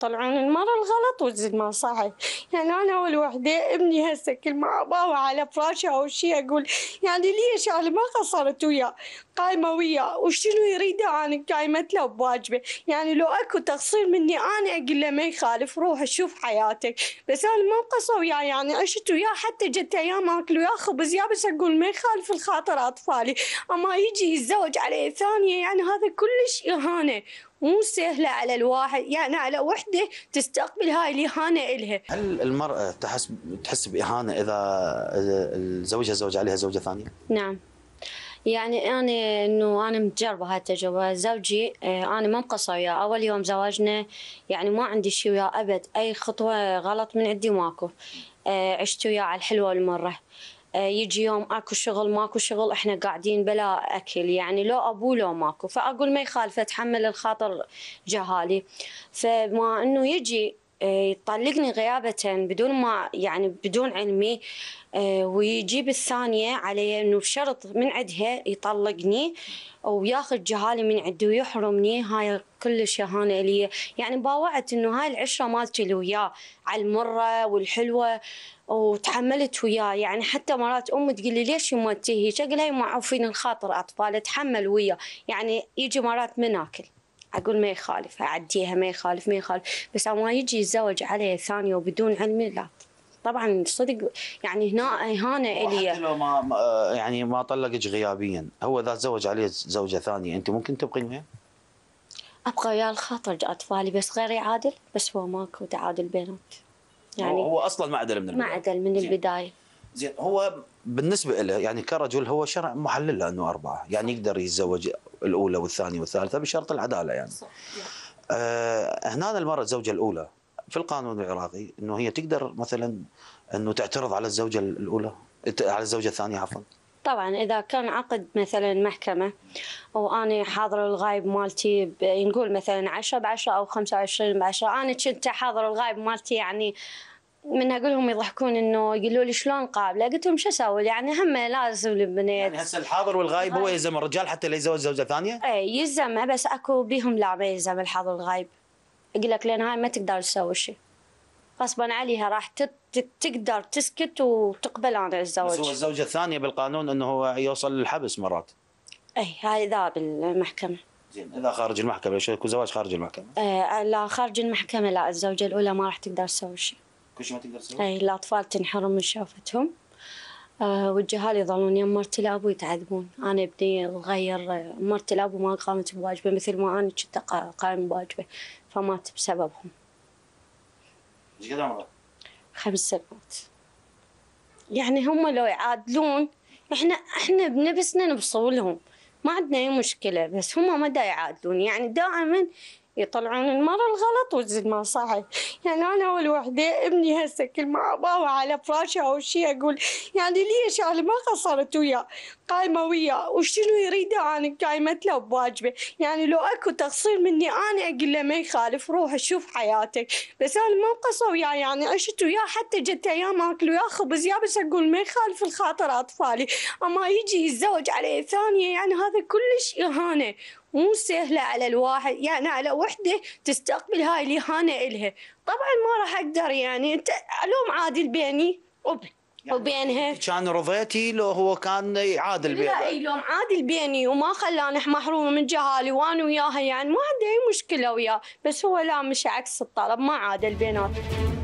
طلعوني المرة الغلط ما صحي يعني أنا أول وحدة ابني هسه كل ما أباه على فراشة أو شيء أقول يعني ليش أنا يعني ما قصرت وياه قايمة وياه وشنو يريده أنا قايمة له بواجبه يعني لو أكو تقصير مني أنا أقول له ما يخالف روح شوف حياتك بس أنا ما قصر وياه يعني عشت وياه حتى جت أيام أكل ويا خبز يا بس أقول ما يخالف الخاطر أطفالي أما يجي يتزوج على ثانية يعني هذا كلش إهانة مو سهلة على الواحد يعني على وحدة تستقبل هاي الإهانة إلها هل المرأة تحس تحس بإهانة إذا الزوجة زوج عليها زوجة ثانية؟ نعم يعني انا انه انا متجربه هاي التجربه زوجي آه، انا ما مقصر وياه اول يوم زواجنا يعني ما عندي شيء وياه ابد اي خطوه غلط من عندي ماكو آه، عشت وياه على الحلوه والمره آه، يجي يوم اكو شغل ماكو شغل احنا قاعدين بلا اكل يعني لو ابو لو ماكو فاقول ما يخالف اتحمل الخاطر جهالي فما انه يجي آه، يطلقني غيابة بدون ما يعني بدون علمي آه، ويجيب الثانية علي انه بشرط من عندها يطلقني وياخذ جهالي من عندي ويحرمني هاي كل شهانة لي يعني باوعت انه هاي العشرة مالتي اللي وياه على المرة والحلوة وتحملت وياه يعني حتى مرات امي تقول لي ليش يموتي هيك اقول لها معوفين الخاطر اطفال اتحمل وياه يعني يجي مرات مناكل أقول ما يخالف أعديها ما يخالف ما يخالف بس ما يجي يتزوج عليه ثانية وبدون علمي لا طبعا صدق يعني هنا اهانه الي حتى لو ما يعني ما طلقك غيابيا هو اذا تزوج عليه زوجه ثانيه انت ممكن تبقين وياه؟ ابقى وياه الخاطر اطفالي بس غير عادل بس هو ماكو تعادل بينات يعني هو, هو اصلا عدل من البدايه عدل من البدايه زين هو بالنسبه له يعني كرجل هو شرع محلل له انه اربعه يعني يقدر يتزوج الاولى والثانيه والثالثه بشرط العداله يعني صح. آه هنا المراه الزوجه الاولى في القانون العراقي انه هي تقدر مثلا انه تعترض على الزوجه الاولى على الزوجه الثانيه عفوا طبعا اذا كان عقد مثلا محكمه وانا حاضر الغايب مالتي نقول مثلا 10 ب 10 او 25 ب 10 انا كنت حاضر الغايب مالتي يعني من اقول لهم يضحكون انه يقولوا لي شلون قابله؟ قلت لهم شو اسوي؟ يعني هم لازم البنات يعني هسه الحاضر والغايب هو آه. يلزم الرجال حتى لا يتزوج زوجه ثانيه؟ اي يلزمه بس اكو بيهم لا ما يلزم الحاضر والغايب. يقول لك لان هاي ما تقدر تسوي شيء. غصبا عليها راح تقدر تسكت وتقبل انا اتزوج. بس هو الزوجه الثانيه بالقانون انه هو يوصل للحبس مرات. اي هاي اذا بالمحكمه. زين اذا خارج المحكمه شو زواج خارج المحكمه؟ آه لا خارج المحكمه لا الزوجه الاولى ما راح تقدر تسوي شيء. كل شيء ما تقدر تسويه؟ اي الاطفال تنحرم من شافتهم أه والجهال يظلون يم مرتي الابو يتعذبون انا ابني صغير مرتي الابو ما قامت بواجبه مثل ما انا كنت قائم بواجبه فمات بسببهم ايش قد عمره؟ خمس سنوات يعني هم لو يعادلون احنا احنا بنفسنا نبصولهم ما عندنا اي مشكله بس هم ما دا يعادلون يعني دائما يطلعون المرة الغلط وتزيد ما صحيح يعني أنا أول وحدة ابني هسه كل ما أباوع على فراشه أو شيء أقول يعني ليش أنا ما قصرت وياه قايمة وياه وشنو يريده أنا قايمة له بواجبه يعني لو أكو تقصير مني أنا أقول له ما يخالف روح شوف حياتك بس أنا ما مقصة وياه يعني عشت وياه حتى جت أيام أكل ويا خبز يا بس أقول ما يخالف الخاطر أطفالي أما يجي يتزوج على ثانية يعني هذا كلش إهانة مو سهلة على الواحد يعني على وحدة تستقبل هاي الإهانة إلها طبعا ما راح أقدر يعني أنت لوم عادل بيني وبين يعني وبينها كان رضيتي لو هو كان يعادل بيني لا اي لوم عادل بيني وما خلاني محرومه من جهالي وانا وياها يعني ما عندي اي مشكله وياه بس هو لا مش عكس الطلب ما عادل بيناتنا